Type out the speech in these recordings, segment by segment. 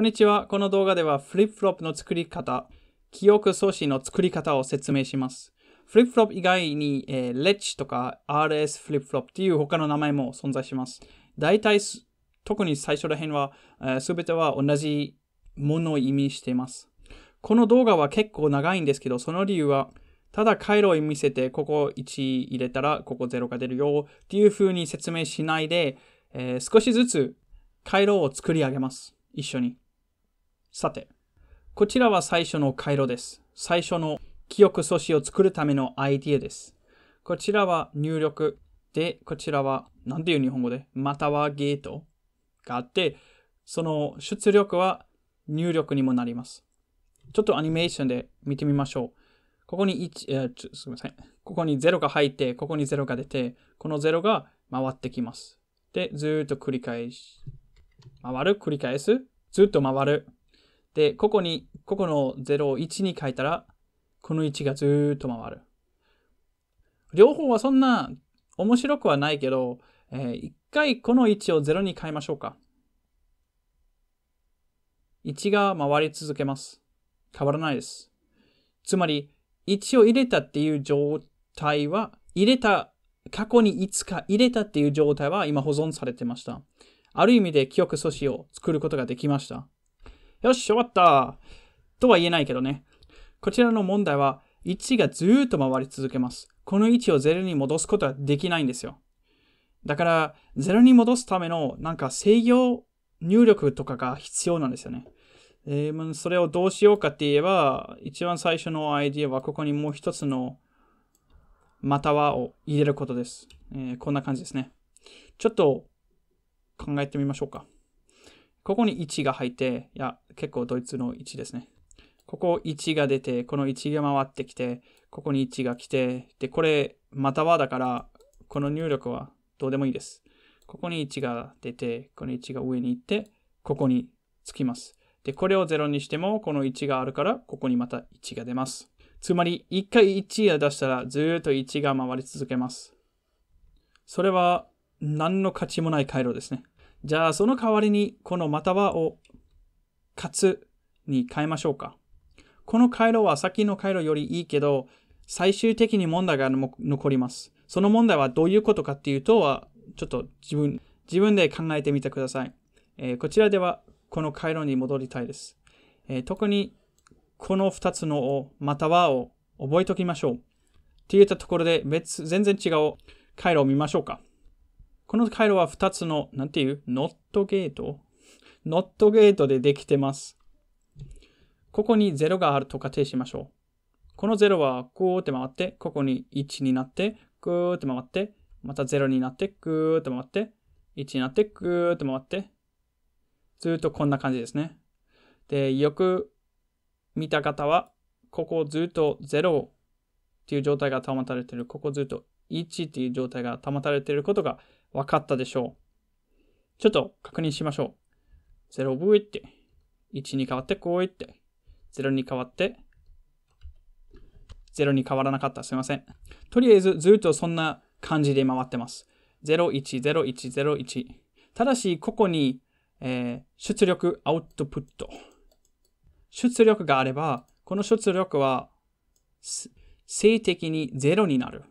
こんにちは。この動画ではフリップフロップの作り方、記憶送信の作り方を説明します。フリップフロップ以外に、えー、レッチとか RS フリップフロップっていう他の名前も存在します。大体、特に最初ら辺は、えー、全ては同じものを意味しています。この動画は結構長いんですけど、その理由は、ただ回路を見せて、ここ1入れたら、ここ0が出るよっていう風に説明しないで、えー、少しずつ回路を作り上げます。一緒に。さて、こちらは最初の回路です。最初の記憶素子を作るためのアイディアです。こちらは入力で、こちらは、なんていう日本語で、またはゲートがあって、その出力は入力にもなります。ちょっとアニメーションで見てみましょう。ここに1、えー、すみません。ここに0が入って、ここに0が出て、この0が回ってきます。で、ずっと繰り返し、回る、繰り返す、ずっと回る、で、ここに、ここの0を1に変えたら、この1がずーっと回る。両方はそんな面白くはないけど、えー、一回この1を0に変えましょうか。1が回り続けます。変わらないです。つまり、1を入れたっていう状態は、入れた、過去にいつか入れたっていう状態は今保存されてました。ある意味で記憶素子を作ることができました。よし、終わったとは言えないけどね。こちらの問題は、1がずっと回り続けます。この1を0に戻すことはできないんですよ。だから、0に戻すための、なんか制御入力とかが必要なんですよね。えー、それをどうしようかって言えば、一番最初のアイディアは、ここにもう一つの、またはを入れることです。えー、こんな感じですね。ちょっと考えてみましょうか。ここに1が入って、いや、結構ドイツの1ですね。ここ1が出て、この1が回ってきて、ここに1が来て、で、これ、またはだから、この入力はどうでもいいです。ここに1が出て、この1が上に行って、ここにつきます。で、これを0にしても、この1があるから、ここにまた1が出ます。つまり、1回1を出したら、ずっと1が回り続けます。それは、何の価値もない回路ですね。じゃあ、その代わりに、このまたはを、かつに変えましょうか。この回路は先の回路よりいいけど、最終的に問題が残ります。その問題はどういうことかっていうとは、ちょっと自分、自分で考えてみてください。えー、こちらでは、この回路に戻りたいです。えー、特に、この二つのを、またはを覚えておきましょう。って言ったところで別、全然違う回路を見ましょうか。この回路は2つの、なんていうノットゲートノットゲートでできてます。ここに0があると仮定しましょう。この0はグーって回って、ここに1になって、グーって回って、また0になって、グーって回って、1になって、グーって回って、ずっとこんな感じですね。で、よく見た方は、ここずっと0っていう状態が保たれている、ここずっと1っていう状態が保たれていることが分かったでしょう。ちょっと確認しましょう。0覚えて、1に変わってこうやって、0に変わって、0に変わらなかった。すいません。とりあえずずっとそんな感じで回ってます。010101。ただし、ここに、えー、出力、アウトプット。出力があれば、この出力は、性的に0になる。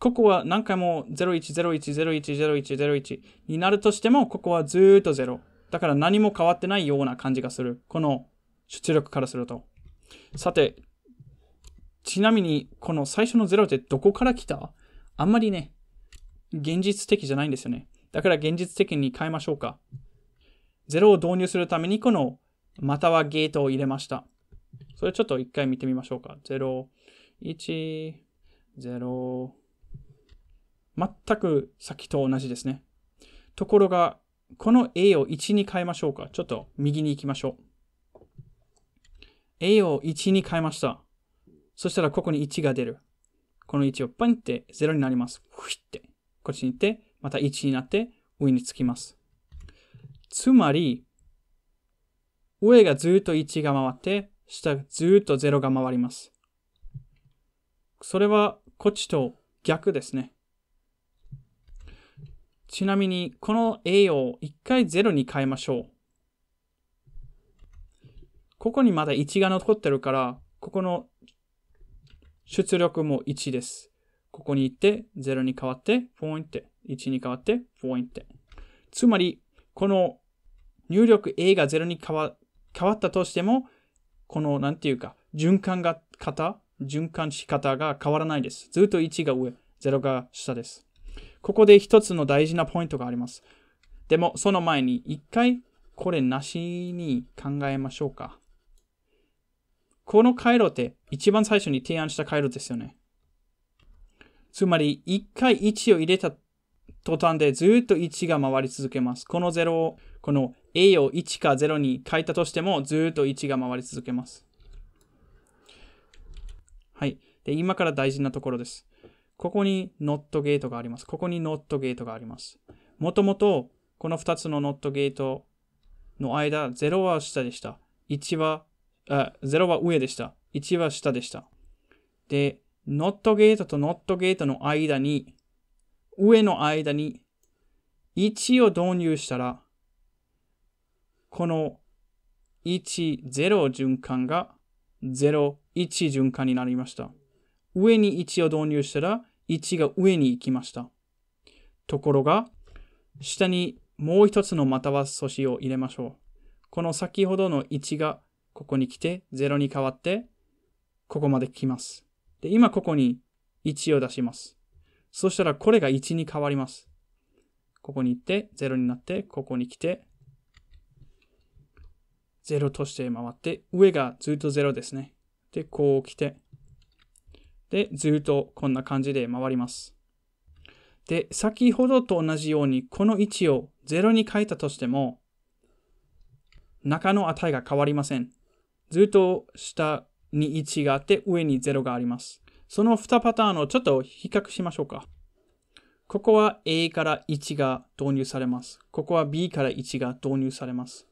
ここは何回も0101010101になるとしても、ここはずーっと0。だから何も変わってないような感じがする。この出力からすると。さて、ちなみに、この最初の0ってどこから来たあんまりね、現実的じゃないんですよね。だから現実的に変えましょうか。0を導入するために、この、またはゲートを入れました。それちょっと一回見てみましょうか。0、1、0、全く先と同じですね。ところが、この A を1に変えましょうか。ちょっと右に行きましょう。A を1に変えました。そしたらここに1が出る。この1をパンって0になります。ふいって。こっちに行って、また1になって上につきます。つまり、上がずっと1が回って、下がずっと0が回ります。それはこっちと逆ですね。ちなみに、この A を1回0に変えましょう。ここにまだ1が残ってるから、ここの出力も1です。ここに行って、0に変わって、ポイント。1に変わって、ポイント。つまり、この入力 A が0に変わったとしても、この、なんていうか、循環が型、循環し方が変わらないです。ずっと1が上、0が下です。ここで一つの大事なポイントがあります。でも、その前に一回これなしに考えましょうか。この回路って一番最初に提案した回路ですよね。つまり、一回1を入れた途端でずっと1が回り続けます。この0を、この A を1か0に変えたとしてもずっと1が回り続けます。はい。で、今から大事なところです。ここにノットゲートがあります。ここにノットゲートがあります。もともと、この2つのノットゲートの間、0は下でした。1は、あ、0は上でした。1は下でした。で、ノットゲートとノットゲートの間に、上の間に1を導入したら、この1、0循環が0、1循環になりました。上に1を導入したら、1が上に行きました。ところが、下にもう一つのまたは素子を入れましょう。この先ほどの1がここに来て、0に変わって、ここまで来ます。で、今ここに1を出します。そしたらこれが1に変わります。ここに行って、0になって、ここに来て、0として回って、上がずっと0ですね。で、こう来て、で、ずっとこんな感じで回ります。で、先ほどと同じように、この位置を0に変えたとしても、中の値が変わりません。ずっと下に1があって、上に0があります。その2パターンをちょっと比較しましょうか。ここは A から1が導入されます。ここは B から1が導入されます。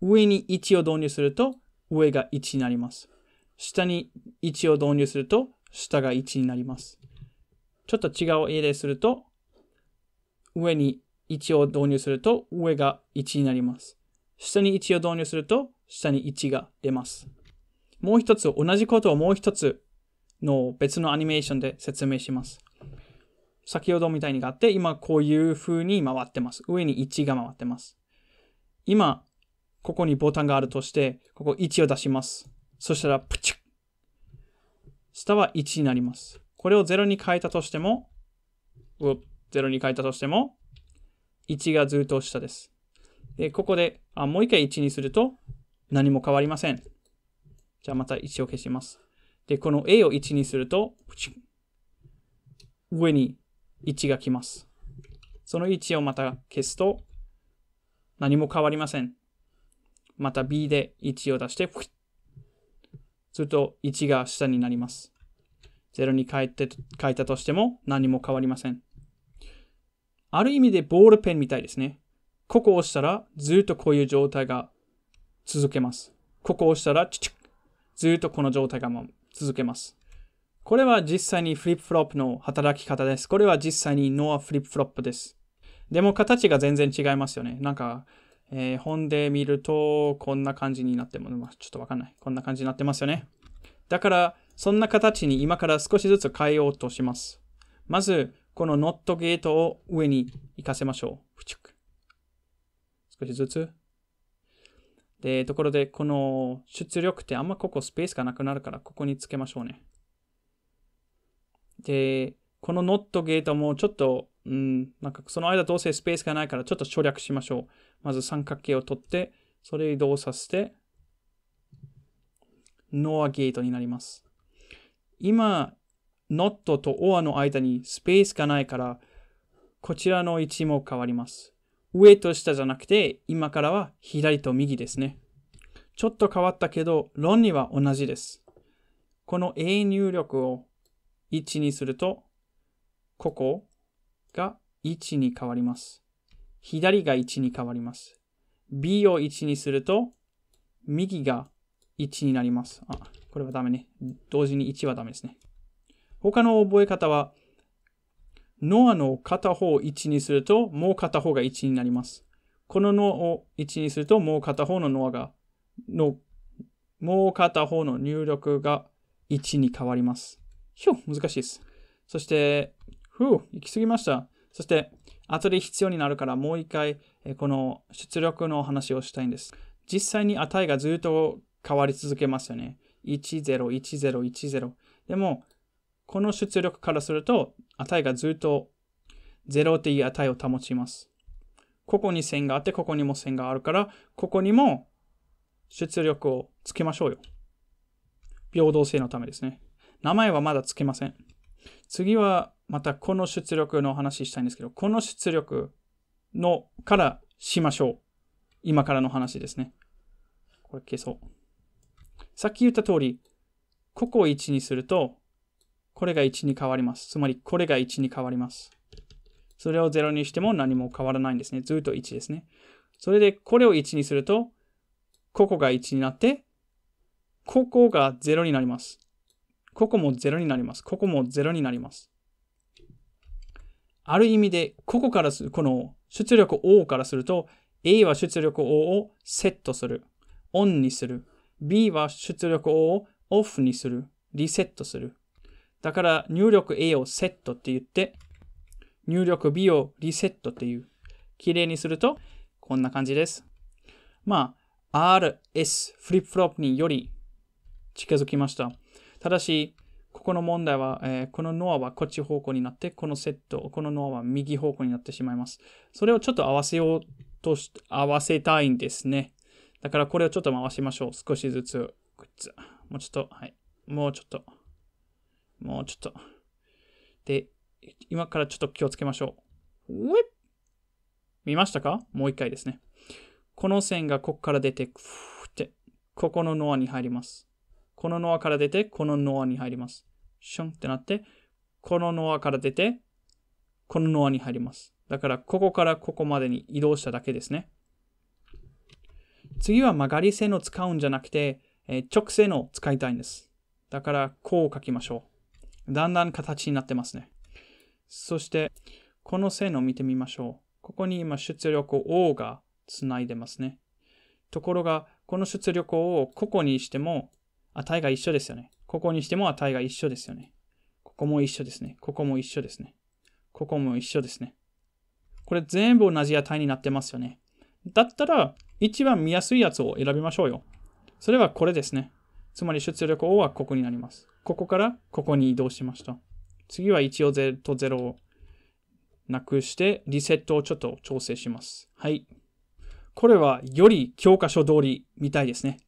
上に1を導入すると、上が1になります。下に1を導入すると、下が1になります。ちょっと違う例ですると、上に1を導入すると上が1になります。下に1を導入すると下に1が出ます。もう一つ、同じことをもう一つの別のアニメーションで説明します。先ほどみたいにがあって、今こういう風に回ってます。上に1が回ってます。今、ここにボタンがあるとして、ここ1を出します。そしたら、プチュッ下は1になります。これを0に変えたとしても、0に変えたとしても、1がずっと下です。で、ここで、あもう一回1にすると何も変わりません。じゃあまた1を消します。で、この A を1にすると、上に1が来ます。その1をまた消すと何も変わりません。また B で1を出して、すると1が下になります。0に変えて、変えたとしても何も変わりません。ある意味でボールペンみたいですね。ここを押したらずっとこういう状態が続けます。ここを押したらチチずっとこの状態が続けます。これは実際にフリップフロップの働き方です。これは実際にノアフリップフロップです。でも形が全然違いますよね。なんかえー、本で見ると、こんな感じになっても、まあ、ちょっとわかんない。こんな感じになってますよね。だから、そんな形に今から少しずつ変えようとします。まず、このノットゲートを上に行かせましょう。少しずつ。で、ところで、この出力ってあんまここスペースがなくなるから、ここにつけましょうね。で、このノットゲートもちょっとうん、なんかその間どうせスペースがないからちょっと省略しましょう。まず三角形を取って、それ移動させて、ノアゲートになります。今、not と or の間にスペースがないから、こちらの位置も変わります。上と下じゃなくて、今からは左と右ですね。ちょっと変わったけど、論理は同じです。この A 入力を1にすると、ここ、が1に変わります。左が1に変わります。B を1にすると、右が1になります。あ、これはダメね。同時に1はダメですね。他の覚え方は、ノアの片方を1にすると、もう片方が1になります。このノアを1にすると、もう片方のノアが、の、もう片方の入力が1に変わります。ひょ、難しいです。そして、ふう、行き過ぎました。そして、後で必要になるからもう一回、この出力の話をしたいんです。実際に値がずっと変わり続けますよね。101010でも、この出力からすると、値がずっと0という値を保ちます。ここに線があって、ここにも線があるから、ここにも出力をつけましょうよ。平等性のためですね。名前はまだつけません。次はまたこの出力の話したいんですけど、この出力のからしましょう。今からの話ですね。これ消そう。さっき言った通り、ここを1にすると、これが1に変わります。つまり、これが1に変わります。それを0にしても何も変わらないんですね。ずっと1ですね。それで、これを1にすると、ここが1になって、ここが0になります。ここも0になります。ここも0になります。ある意味で、ここからする、この出力 O からすると、A は出力 O をセットする。オンにする。B は出力 O をオフにする。リセットする。だから入力 A をセットって言って、入力 B をリセットっていう。綺麗にすると、こんな感じです。まあ、RS、フリップフロップにより近づきました。ただし、ここの問題は、えー、このノアはこっち方向になって、このセット、このノアは右方向になってしまいます。それをちょっと合わせようとし、合わせたいんですね。だからこれをちょっと回しましょう。少しずつ。もうちょっと、はい。もうちょっと。もうちょっと。で、今からちょっと気をつけましょう。ウィッ見ましたかもう一回ですね。この線がここから出て、ふーって、ここのノアに入ります。このノアから出て、このノアに入ります。シュンってなって、このノアから出て、このノアに入ります。だから、ここからここまでに移動しただけですね。次は曲がり線を使うんじゃなくて、えー、直線を使いたいんです。だから、こう書きましょう。だんだん形になってますね。そして、この線を見てみましょう。ここに今出力を O がつないでますね。ところが、この出力をここにしても、値が一緒ですよね。ここにしても値が一緒ですよね。ここも一緒ですね。ここも一緒ですね。ここも一緒ですね。これ全部同じ値になってますよね。だったら、一番見やすいやつを選びましょうよ。それはこれですね。つまり出力 O はここになります。ここからここに移動しました。次は1を0と0をなくして、リセットをちょっと調整します。はい。これはより教科書通りみたいですね。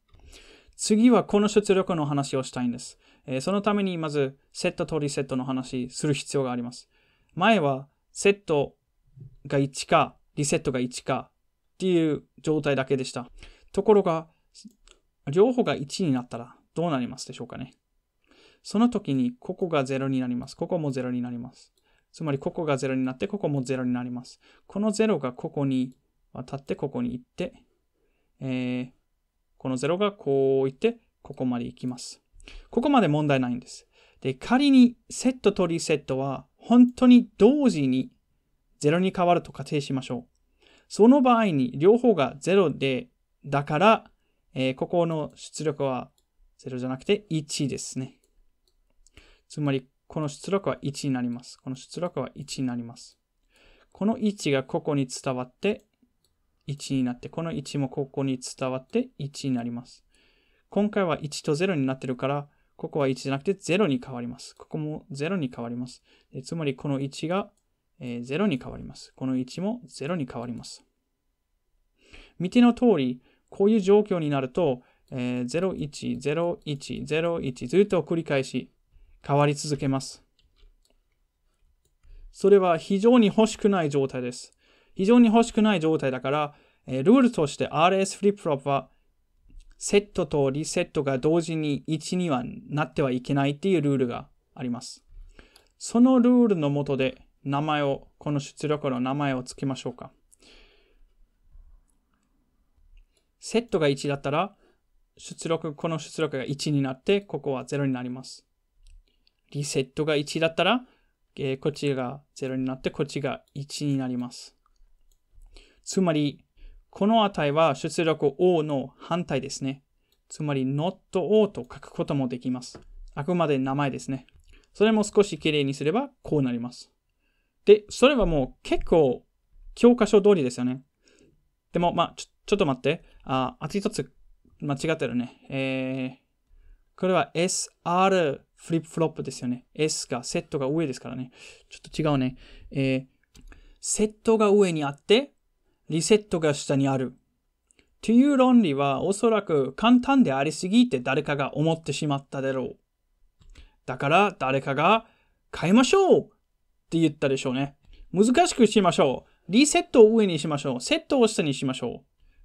次はこの出力の話をしたいんです。えー、そのためにまずセットとリセットの話する必要があります。前はセットが1かリセットが1かっていう状態だけでした。ところが、両方が1になったらどうなりますでしょうかね。その時にここが0になります。ここも0になります。つまりここが0になってここも0になります。この0がここに渡ってここに行って、えーこの0がこういって、ここまで行きます。ここまで問題ないんです。で、仮にセットとリセットは本当に同時に0に変わると仮定しましょう。その場合に両方が0で、だから、えー、ここの出力は0じゃなくて1ですね。つまり、この出力は1になります。この出力は1になります。この1がここに伝わって、1になって、この1もここに伝わって1になります。今回は1と0になってるから、ここは1じゃなくて0に変わります。ここも0に変わります。つまりこの1が、0に変わります。この1も0に変わります。見ての通り、こういう状況になると、えー、01、01、01ずっと繰り返し変わり続けます。それは非常に欲しくない状態です。非常に欲しくない状態だから、えー、ルールとして RS フリップフロップはセットとリセットが同時に1にはなってはいけないっていうルールがあります。そのルールのもとで名前を、この出力の名前を付けましょうか。セットが1だったら、出力、この出力が1になって、ここは0になります。リセットが1だったら、えー、こっちが0になって、こっちが1になります。つまり、この値は出力 O の反対ですね。つまり not O と書くこともできます。あくまで名前ですね。それも少し綺麗にすればこうなります。で、それはもう結構教科書通りですよね。でも、まあ、ちょ、ちょっと待って。あ、あと一つ間違ってるね。えー、これは SR フリップフロップですよね。S が、セットが上ですからね。ちょっと違うね。えー、セットが上にあって、リセットが下にある。という論理はおそらく簡単でありすぎて誰かが思ってしまっただろう。だから誰かが変えましょうって言ったでしょうね。難しくしましょう。リセットを上にしましょう。セットを下にしましょう。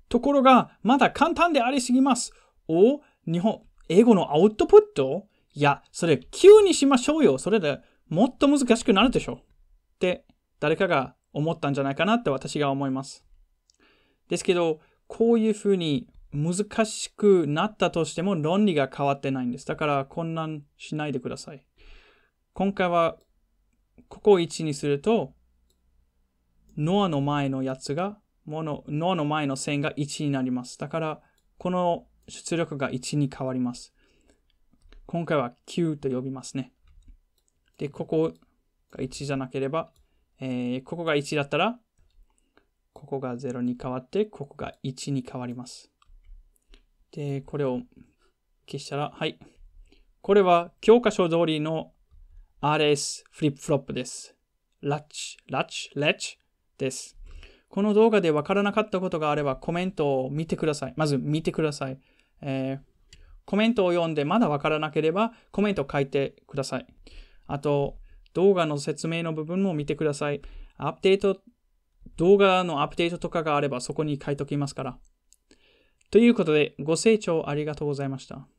ところが、まだ簡単でありすぎます。を、日本、英語のアウトプットいや、それ急にしましょうよ。それでもっと難しくなるでしょ。って、誰かが思ったんじゃないかなって私が思います。ですけど、こういうふうに難しくなったとしても論理が変わってないんです。だから混乱しないでください。今回は、ここを1にすると、ノアの前のやつが、ものノアの前の線が1になります。だから、この出力が1に変わります。今回は9と呼びますね。で、ここが1じゃなければ、えー、ここが1だったら、ここが0に変わって、ここが1に変わります。で、これを消したら、はい。これは教科書通りの RS フリップフロップです。ラッチ、ラッチ、レッチです。この動画でわからなかったことがあればコメントを見てください。まず見てください。えー、コメントを読んでまだわからなければコメントを書いてください。あと、動画の説明の部分も見てください。アップデート動画のアップデートとかがあればそこに書いときますから。ということで、ご清聴ありがとうございました。